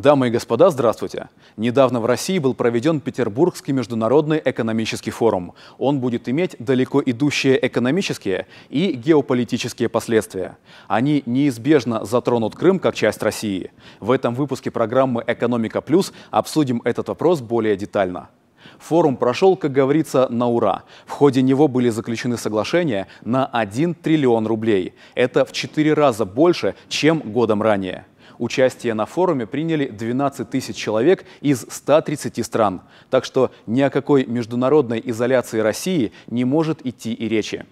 Дамы и господа, здравствуйте! Недавно в России был проведен Петербургский международный экономический форум. Он будет иметь далеко идущие экономические и геополитические последствия. Они неизбежно затронут Крым как часть России. В этом выпуске программы «Экономика плюс» обсудим этот вопрос более детально. Форум прошел, как говорится, на ура. В ходе него были заключены соглашения на 1 триллион рублей. Это в 4 раза больше, чем годом ранее. Участие на форуме приняли 12 тысяч человек из 130 стран. Так что ни о какой международной изоляции России не может идти и речи.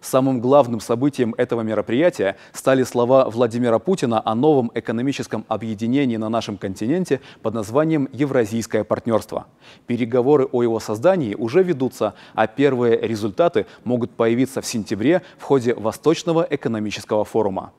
Самым главным событием этого мероприятия стали слова Владимира Путина о новом экономическом объединении на нашем континенте под названием «Евразийское партнерство». Переговоры о его создании уже ведутся, а первые результаты могут появиться в сентябре в ходе Восточного экономического форума.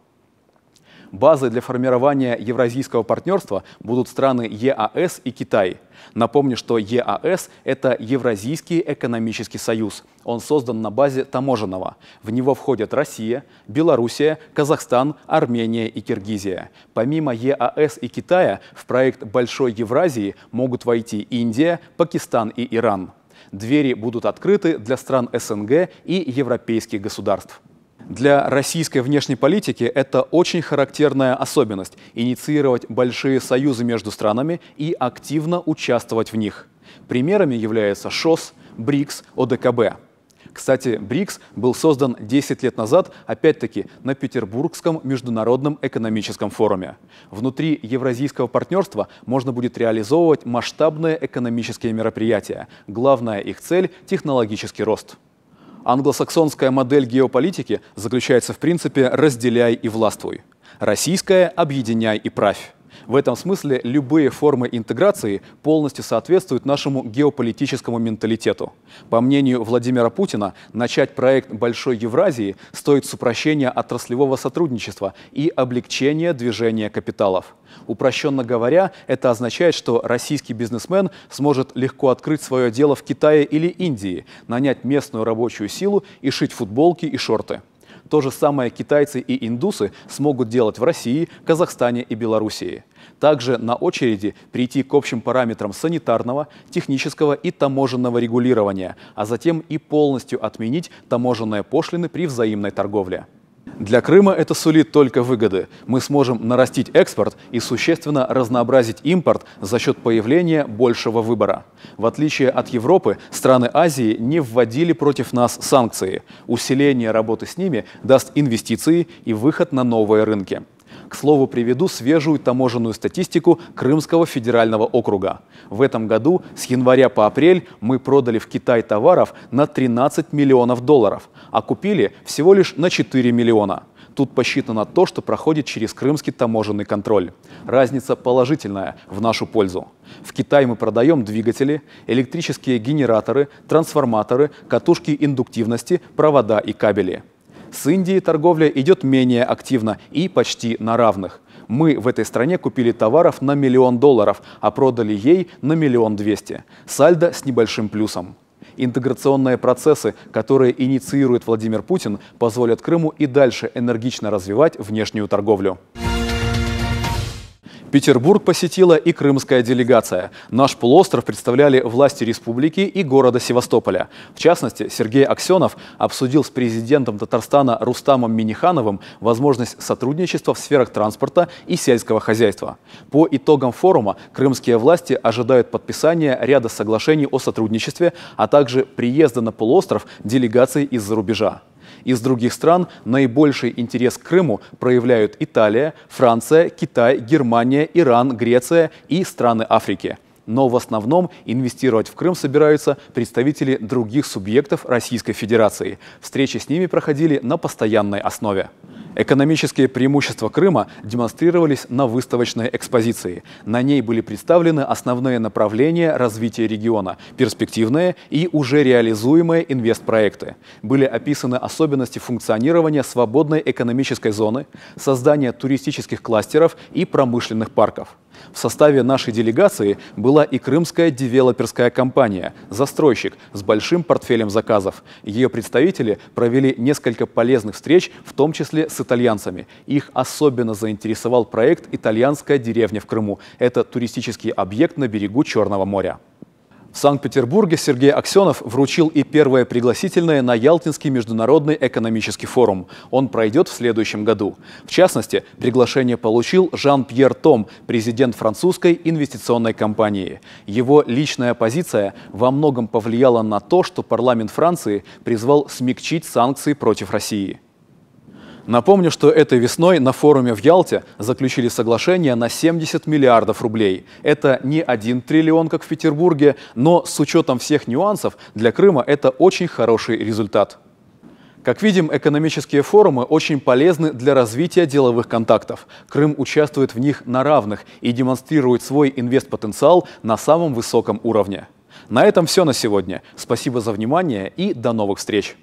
Базой для формирования евразийского партнерства будут страны ЕАС и Китай. Напомню, что ЕАС – это Евразийский экономический союз. Он создан на базе таможенного. В него входят Россия, Белоруссия, Казахстан, Армения и Киргизия. Помимо ЕАС и Китая в проект Большой Евразии могут войти Индия, Пакистан и Иран. Двери будут открыты для стран СНГ и европейских государств. Для российской внешней политики это очень характерная особенность – инициировать большие союзы между странами и активно участвовать в них. Примерами являются ШОС, БРИКС, ОДКБ. Кстати, БРИКС был создан 10 лет назад, опять-таки, на Петербургском международном экономическом форуме. Внутри евразийского партнерства можно будет реализовывать масштабные экономические мероприятия. Главная их цель – технологический рост. Англосаксонская модель геополитики заключается в принципе «разделяй и властвуй». Российская – объединяй и правь. В этом смысле любые формы интеграции полностью соответствуют нашему геополитическому менталитету. По мнению Владимира Путина, начать проект Большой Евразии стоит с упрощения отраслевого сотрудничества и облегчения движения капиталов. Упрощенно говоря, это означает, что российский бизнесмен сможет легко открыть свое дело в Китае или Индии, нанять местную рабочую силу и шить футболки и шорты то же самое китайцы и индусы смогут делать в России, Казахстане и Белоруссии. Также на очереди прийти к общим параметрам санитарного, технического и таможенного регулирования, а затем и полностью отменить таможенные пошлины при взаимной торговле. Для Крыма это сулит только выгоды. Мы сможем нарастить экспорт и существенно разнообразить импорт за счет появления большего выбора. В отличие от Европы, страны Азии не вводили против нас санкции. Усиление работы с ними даст инвестиции и выход на новые рынки. К слову, приведу свежую таможенную статистику Крымского федерального округа. В этом году с января по апрель мы продали в Китай товаров на 13 миллионов долларов, а купили всего лишь на 4 миллиона. Тут посчитано то, что проходит через крымский таможенный контроль. Разница положительная, в нашу пользу. В Китай мы продаем двигатели, электрические генераторы, трансформаторы, катушки индуктивности, провода и кабели. С Индией торговля идет менее активно и почти на равных. Мы в этой стране купили товаров на миллион долларов, а продали ей на миллион двести. Сальдо с небольшим плюсом. Интеграционные процессы, которые инициирует Владимир Путин, позволят Крыму и дальше энергично развивать внешнюю торговлю. Петербург посетила и крымская делегация. Наш полуостров представляли власти республики и города Севастополя. В частности, Сергей Аксенов обсудил с президентом Татарстана Рустамом Минихановым возможность сотрудничества в сферах транспорта и сельского хозяйства. По итогам форума крымские власти ожидают подписания ряда соглашений о сотрудничестве, а также приезда на полуостров делегаций из-за рубежа. Из других стран наибольший интерес к Крыму проявляют Италия, Франция, Китай, Германия, Иран, Греция и страны Африки но в основном инвестировать в Крым собираются представители других субъектов Российской Федерации. Встречи с ними проходили на постоянной основе. Экономические преимущества Крыма демонстрировались на выставочной экспозиции. На ней были представлены основные направления развития региона, перспективные и уже реализуемые инвестпроекты. Были описаны особенности функционирования свободной экономической зоны, создание туристических кластеров и промышленных парков. В составе нашей делегации была и крымская девелоперская компания «Застройщик» с большим портфелем заказов. Ее представители провели несколько полезных встреч, в том числе с итальянцами. Их особенно заинтересовал проект «Итальянская деревня в Крыму». Это туристический объект на берегу Черного моря. В Санкт-Петербурге Сергей Аксенов вручил и первое пригласительное на Ялтинский международный экономический форум. Он пройдет в следующем году. В частности, приглашение получил Жан-Пьер Том, президент французской инвестиционной компании. Его личная позиция во многом повлияла на то, что парламент Франции призвал смягчить санкции против России. Напомню, что этой весной на форуме в Ялте заключили соглашение на 70 миллиардов рублей. Это не один триллион, как в Петербурге, но с учетом всех нюансов для Крыма это очень хороший результат. Как видим, экономические форумы очень полезны для развития деловых контактов. Крым участвует в них на равных и демонстрирует свой инвестпотенциал на самом высоком уровне. На этом все на сегодня. Спасибо за внимание и до новых встреч!